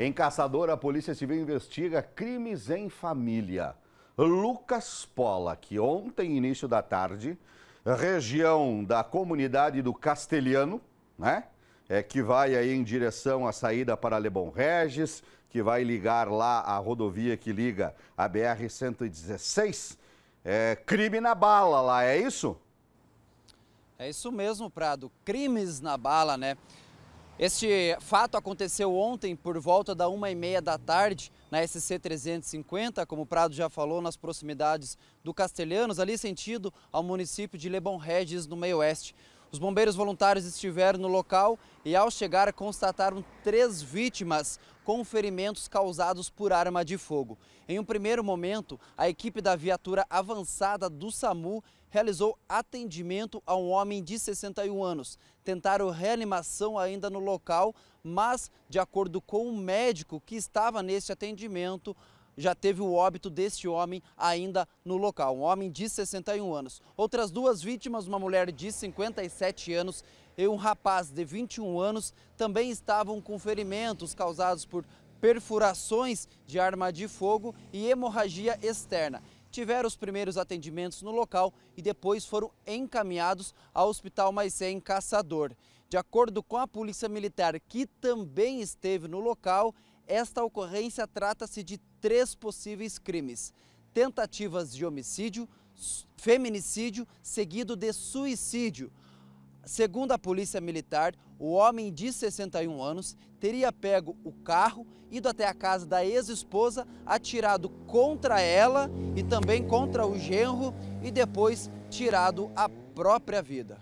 Em Caçador, a Polícia Civil investiga crimes em família. Lucas Pola, que ontem, início da tarde, região da comunidade do Castelhano, né? É, que vai aí em direção à saída para Lebon Regis, que vai ligar lá a rodovia que liga a BR-116. É, crime na bala lá, é isso? É isso mesmo, Prado. Crimes na bala, né? Este fato aconteceu ontem por volta da uma e meia da tarde na SC 350, como o Prado já falou, nas proximidades do Castelhanos, ali sentido ao município de Lebon Regis, no meio-oeste. Os bombeiros voluntários estiveram no local e, ao chegar, constataram três vítimas com ferimentos causados por arma de fogo. Em um primeiro momento, a equipe da viatura avançada do SAMU realizou atendimento a um homem de 61 anos. Tentaram reanimação ainda no local, mas, de acordo com o um médico que estava nesse atendimento, já teve o óbito deste homem ainda no local, um homem de 61 anos. Outras duas vítimas, uma mulher de 57 anos e um rapaz de 21 anos, também estavam com ferimentos causados por perfurações de arma de fogo e hemorragia externa tiveram os primeiros atendimentos no local e depois foram encaminhados ao Hospital Maisé em Caçador. De acordo com a Polícia Militar, que também esteve no local, esta ocorrência trata-se de três possíveis crimes: tentativas de homicídio, feminicídio, seguido de suicídio. Segundo a Polícia Militar, o homem de 61 anos teria pego o carro, ido até a casa da ex-esposa, atirado contra ela e também contra o genro e depois tirado a própria vida.